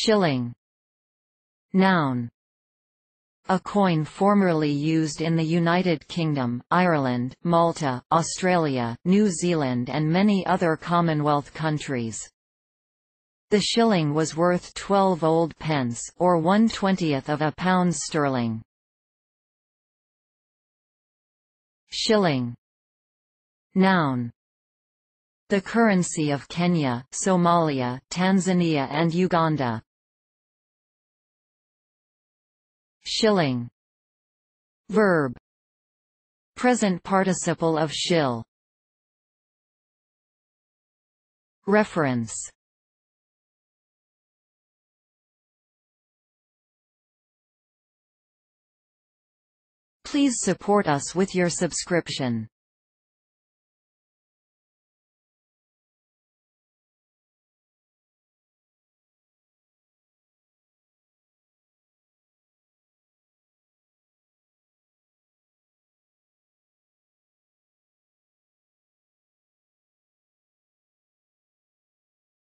Shilling Noun a coin formerly used in the United Kingdom, Ireland, Malta, Australia, New Zealand and many other Commonwealth countries. The shilling was worth 12 old pence or one twentieth of a pound sterling. Shilling Noun The currency of Kenya, Somalia, Tanzania and Uganda. shilling verb present participle of shill reference Please support us with your subscription.